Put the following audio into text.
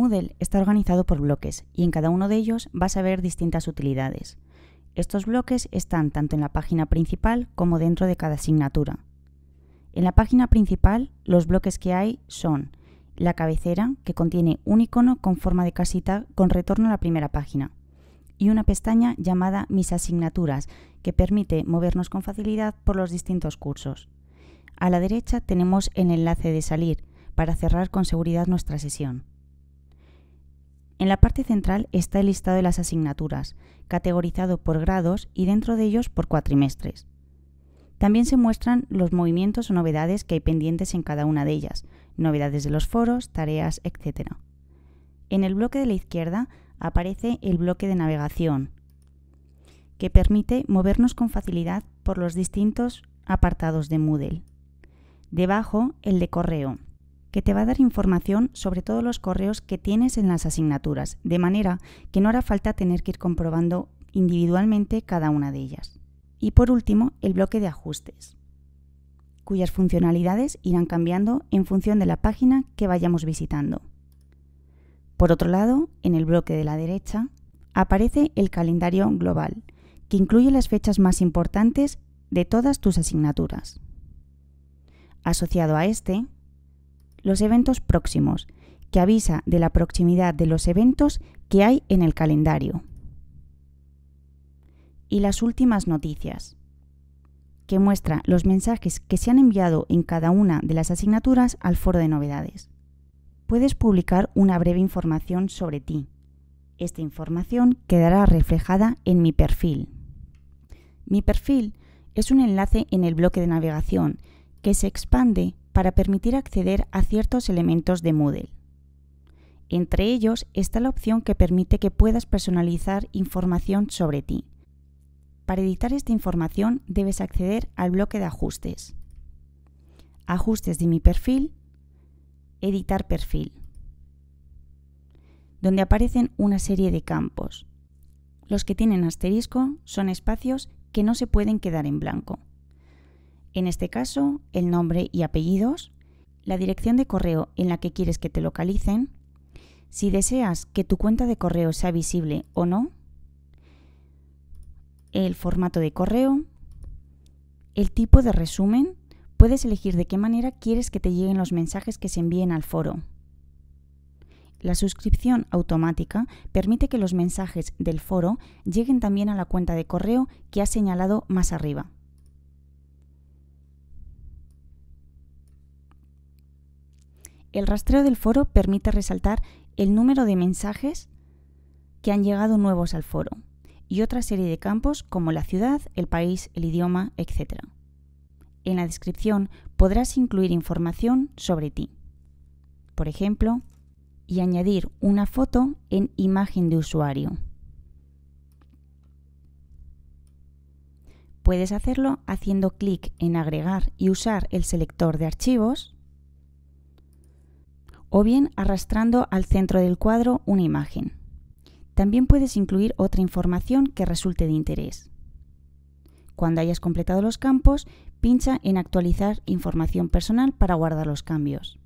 Moodle está organizado por bloques y en cada uno de ellos vas a ver distintas utilidades. Estos bloques están tanto en la página principal como dentro de cada asignatura. En la página principal, los bloques que hay son la cabecera, que contiene un icono con forma de casita con retorno a la primera página, y una pestaña llamada Mis asignaturas, que permite movernos con facilidad por los distintos cursos. A la derecha tenemos el enlace de salir, para cerrar con seguridad nuestra sesión. En la parte central está el listado de las asignaturas, categorizado por grados y dentro de ellos por cuatrimestres. También se muestran los movimientos o novedades que hay pendientes en cada una de ellas, novedades de los foros, tareas, etc. En el bloque de la izquierda aparece el bloque de navegación, que permite movernos con facilidad por los distintos apartados de Moodle. Debajo, el de correo, que te va a dar información sobre todos los correos que tienes en las asignaturas, de manera que no hará falta tener que ir comprobando individualmente cada una de ellas. Y por último, el bloque de ajustes, cuyas funcionalidades irán cambiando en función de la página que vayamos visitando. Por otro lado, en el bloque de la derecha, aparece el calendario global, que incluye las fechas más importantes de todas tus asignaturas. Asociado a este, los eventos próximos, que avisa de la proximidad de los eventos que hay en el calendario. Y las últimas noticias, que muestra los mensajes que se han enviado en cada una de las asignaturas al foro de novedades. Puedes publicar una breve información sobre ti. Esta información quedará reflejada en mi perfil. Mi perfil es un enlace en el bloque de navegación que se expande para permitir acceder a ciertos elementos de Moodle. Entre ellos está la opción que permite que puedas personalizar información sobre ti. Para editar esta información debes acceder al bloque de ajustes. Ajustes de mi perfil, editar perfil, donde aparecen una serie de campos. Los que tienen asterisco son espacios que no se pueden quedar en blanco en este caso el nombre y apellidos, la dirección de correo en la que quieres que te localicen, si deseas que tu cuenta de correo sea visible o no, el formato de correo, el tipo de resumen, puedes elegir de qué manera quieres que te lleguen los mensajes que se envíen al foro. La suscripción automática permite que los mensajes del foro lleguen también a la cuenta de correo que has señalado más arriba. El rastreo del foro permite resaltar el número de mensajes que han llegado nuevos al foro y otra serie de campos como la ciudad, el país, el idioma, etc. En la descripción podrás incluir información sobre ti, por ejemplo, y añadir una foto en imagen de usuario. Puedes hacerlo haciendo clic en agregar y usar el selector de archivos o bien arrastrando al centro del cuadro una imagen. También puedes incluir otra información que resulte de interés. Cuando hayas completado los campos, pincha en Actualizar información personal para guardar los cambios.